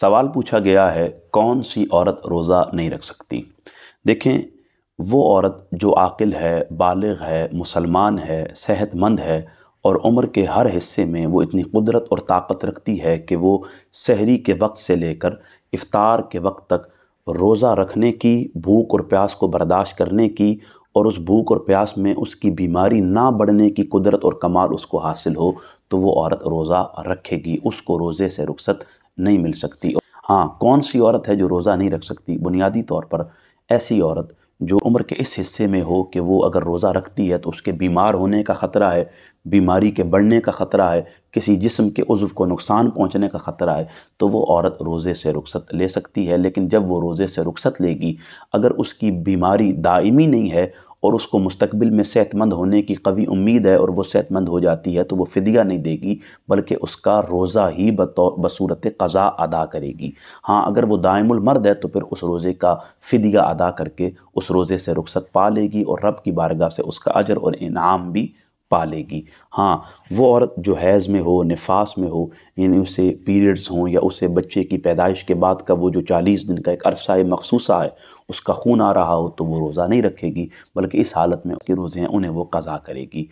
सवाल पूछा गया है कौन सी औरत रोज़ा नहीं रख सकती देखें वो औरत जो आकिल है बालग है मुसलमान है सेहतमंद है और उम्र के हर हिस्से में वो इतनी कुदरत और ताकत रखती है कि वो सहरी के वक्त से लेकर इफ़ार के वक्त तक रोज़ा रखने की भूख और प्यास को बर्दाश्त करने की और उस भूख और प्यास में उसकी बीमारी ना बढ़ने की कुदरत और कमाल उसको हासिल हो तो वो औरत रोज़ा रखेगी उसको रोज़े से रुखसत नहीं मिल सकती हाँ कौन सी औरत है जो रोज़ा नहीं रख सकती बुनियादी तौर पर ऐसी औरत जो उम्र के इस हिस्से में हो कि वो अगर रोज़ा रखती है तो उसके बीमार होने का ख़तरा है बीमारी के बढ़ने का ख़तरा है किसी जिस्म के उज़्व को नुकसान पहुँचने का ख़तरा है तो वो औरत रोज़े से रुखसत ले सकती है लेकिन जब वो रोज़े से रुखसत लेगी अगर उसकी बीमारी दायमी नहीं है और उसको मुस्तबिल में सेहतमंद होने की कवि उम्मीद है और वो सेहतमंद हो जाती है तो वो फ़दिया नहीं देगी बल्कि उसका रोज़ा ही बसूरत क़़ा अदा करेगी हाँ अगर वो दायमर्द है तो फिर उस रोज़े का फ़दिया अदा करके उस रोज़े से रुख्सत पा लेगी और रब की बारगाह से उसका अजर और इनाम भी पालेगी हाँ वो औरत जो हैज़ में हो नफास में हो यानी उसे पीरियड्स हों या उसे बच्चे की पैदाइश के बाद का वो जो चालीस दिन का एक अरसा मखसूसा है उसका खून आ रहा हो तो वो रोज़ा नहीं रखेगी बल्कि इस हालत में उसके रोज़े हैं उन्हें वो कज़ा करेगी